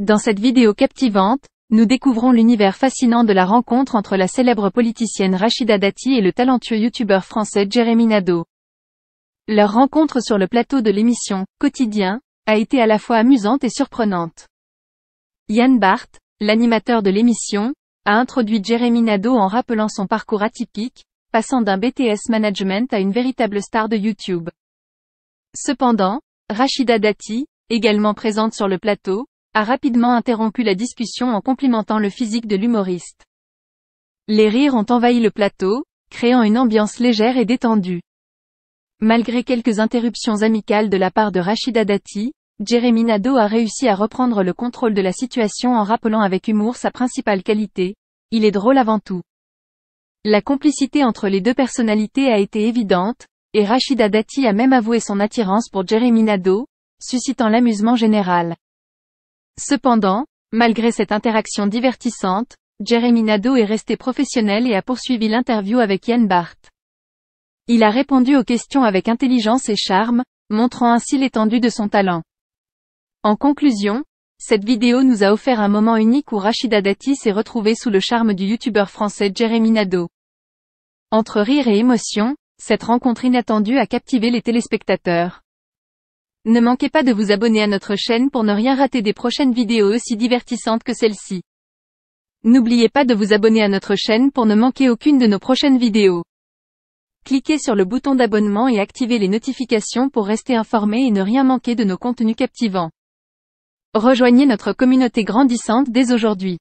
Dans cette vidéo captivante, nous découvrons l'univers fascinant de la rencontre entre la célèbre politicienne Rachida Dati et le talentueux youtubeur français Jérémy Nadeau. Leur rencontre sur le plateau de l'émission Quotidien a été à la fois amusante et surprenante. Yann Barth, l'animateur de l'émission, a introduit Jérémy Nadeau en rappelant son parcours atypique, passant d'un BTS management à une véritable star de YouTube. Cependant, Rachida Dati, également présente sur le plateau, a rapidement interrompu la discussion en complimentant le physique de l'humoriste. Les rires ont envahi le plateau, créant une ambiance légère et détendue. Malgré quelques interruptions amicales de la part de Rachida Dati, Jeremy Nadeau a réussi à reprendre le contrôle de la situation en rappelant avec humour sa principale qualité. Il est drôle avant tout. La complicité entre les deux personnalités a été évidente, et Rachida Dati a même avoué son attirance pour Jeremy Nado, suscitant l'amusement général. Cependant, malgré cette interaction divertissante, Jeremy Nado est resté professionnel et a poursuivi l'interview avec Yann Bart. Il a répondu aux questions avec intelligence et charme, montrant ainsi l'étendue de son talent. En conclusion, cette vidéo nous a offert un moment unique où Rachida Dati s'est retrouvée sous le charme du youtubeur français Jeremy Nado. Entre rire et émotion, cette rencontre inattendue a captivé les téléspectateurs. Ne manquez pas de vous abonner à notre chaîne pour ne rien rater des prochaines vidéos aussi divertissantes que celle-ci. N'oubliez pas de vous abonner à notre chaîne pour ne manquer aucune de nos prochaines vidéos. Cliquez sur le bouton d'abonnement et activez les notifications pour rester informé et ne rien manquer de nos contenus captivants. Rejoignez notre communauté grandissante dès aujourd'hui.